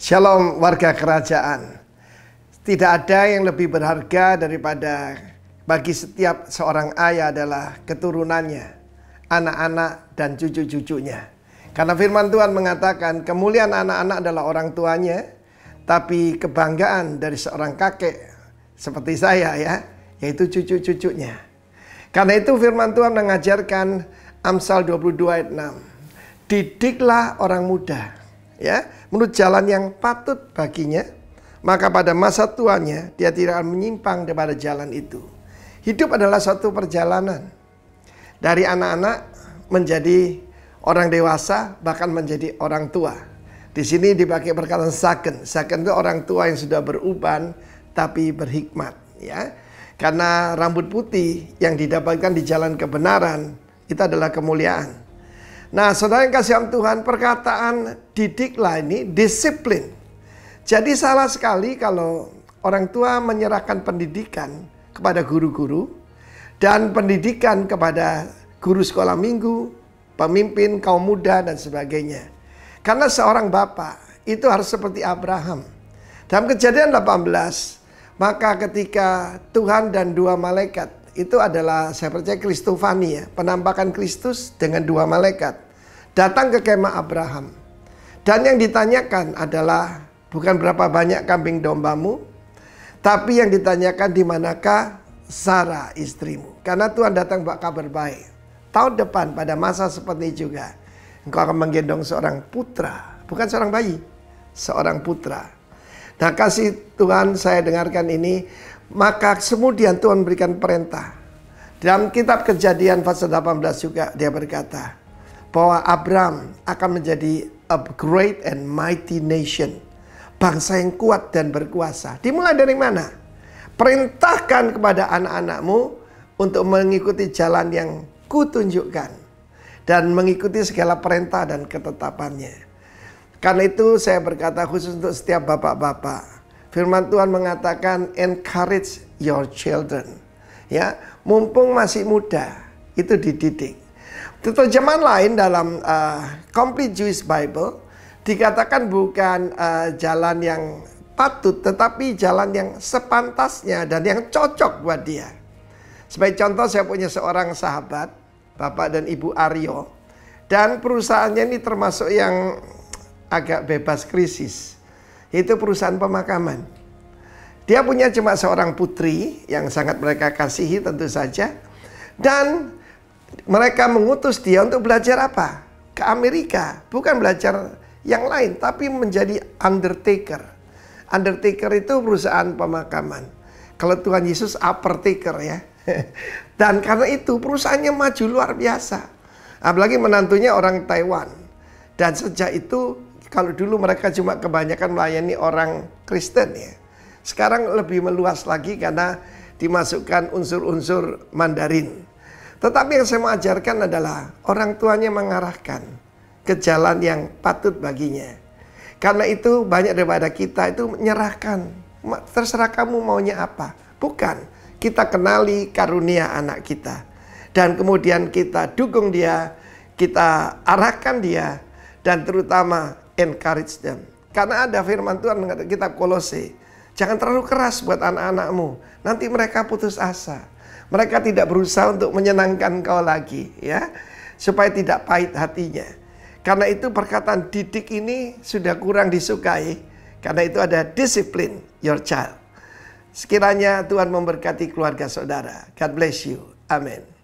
Shalom warga kerajaan. Tidak ada yang lebih berharga daripada bagi setiap seorang ayah adalah keturunannya, anak-anak dan cucu-cucunya. Karena firman Tuhan mengatakan kemuliaan anak-anak adalah orang tuanya, tapi kebanggaan dari seorang kakek seperti saya ya, yaitu cucu-cucunya. Karena itu firman Tuhan mengajarkan Amsal 22 ayat 6. Didiklah orang muda ya, menurut jalan yang patut baginya, maka pada masa tuanya dia tidak akan menyimpang daripada jalan itu. Hidup adalah satu perjalanan dari anak-anak menjadi orang dewasa bahkan menjadi orang tua. Di sini dipakai perkataan saken. Saken itu orang tua yang sudah beruban tapi berhikmat, ya. Karena rambut putih yang didapatkan di jalan kebenaran itu adalah kemuliaan. Nah, saudara yang kasih Tuhan, perkataan didiklah ini disiplin. Jadi salah sekali kalau orang tua menyerahkan pendidikan kepada guru-guru dan pendidikan kepada guru sekolah minggu, pemimpin kaum muda dan sebagainya. Karena seorang bapak itu harus seperti Abraham. Dalam kejadian 18, maka ketika Tuhan dan dua malaikat itu adalah saya percaya Kristofani ya, penampakan Kristus dengan dua malaikat datang ke kemah Abraham. Dan yang ditanyakan adalah bukan berapa banyak kambing dombamu, tapi yang ditanyakan di manakah Sarah istrimu. Karena Tuhan datang bawa kabar baik. Tahun depan pada masa seperti juga engkau akan menggendong seorang putra, bukan seorang bayi, seorang putra. Nah kasih Tuhan saya dengarkan ini maka kemudian Tuhan berikan perintah. Dalam kitab kejadian pasal 18 juga dia berkata bahwa Abram akan menjadi a great and mighty nation. Bangsa yang kuat dan berkuasa. Dimulai dari mana? Perintahkan kepada anak-anakmu untuk mengikuti jalan yang kutunjukkan. Dan mengikuti segala perintah dan ketetapannya. Karena itu saya berkata khusus untuk setiap bapak-bapak Firman Tuhan mengatakan encourage your children. Ya, mumpung masih muda, itu dididik. Terjemahan lain dalam uh, Complete Jewish Bible dikatakan bukan uh, jalan yang patut tetapi jalan yang sepantasnya dan yang cocok buat dia. Sebagai contoh saya punya seorang sahabat, Bapak dan Ibu Aryo. Dan perusahaannya ini termasuk yang agak bebas krisis itu perusahaan pemakaman. Dia punya cuma seorang putri yang sangat mereka kasihi tentu saja. Dan mereka mengutus dia untuk belajar apa? Ke Amerika, bukan belajar yang lain, tapi menjadi undertaker. Undertaker itu perusahaan pemakaman. Kalau Tuhan Yesus taker ya. Dan karena itu perusahaannya maju luar biasa. Apalagi menantunya orang Taiwan. Dan sejak itu kalau dulu mereka cuma kebanyakan melayani orang Kristen ya. Sekarang lebih meluas lagi karena dimasukkan unsur-unsur Mandarin. Tetapi yang saya mau ajarkan adalah orang tuanya mengarahkan ke jalan yang patut baginya. Karena itu banyak daripada kita itu menyerahkan. Terserah kamu maunya apa. Bukan. Kita kenali karunia anak kita. Dan kemudian kita dukung dia, kita arahkan dia, dan terutama encourage them. Karena ada firman Tuhan mengatakan kitab Kolose. Jangan terlalu keras buat anak-anakmu. Nanti mereka putus asa. Mereka tidak berusaha untuk menyenangkan kau lagi, ya. Supaya tidak pahit hatinya. Karena itu perkataan didik ini sudah kurang disukai. Karena itu ada disiplin your child. Sekiranya Tuhan memberkati keluarga saudara. God bless you. Amin.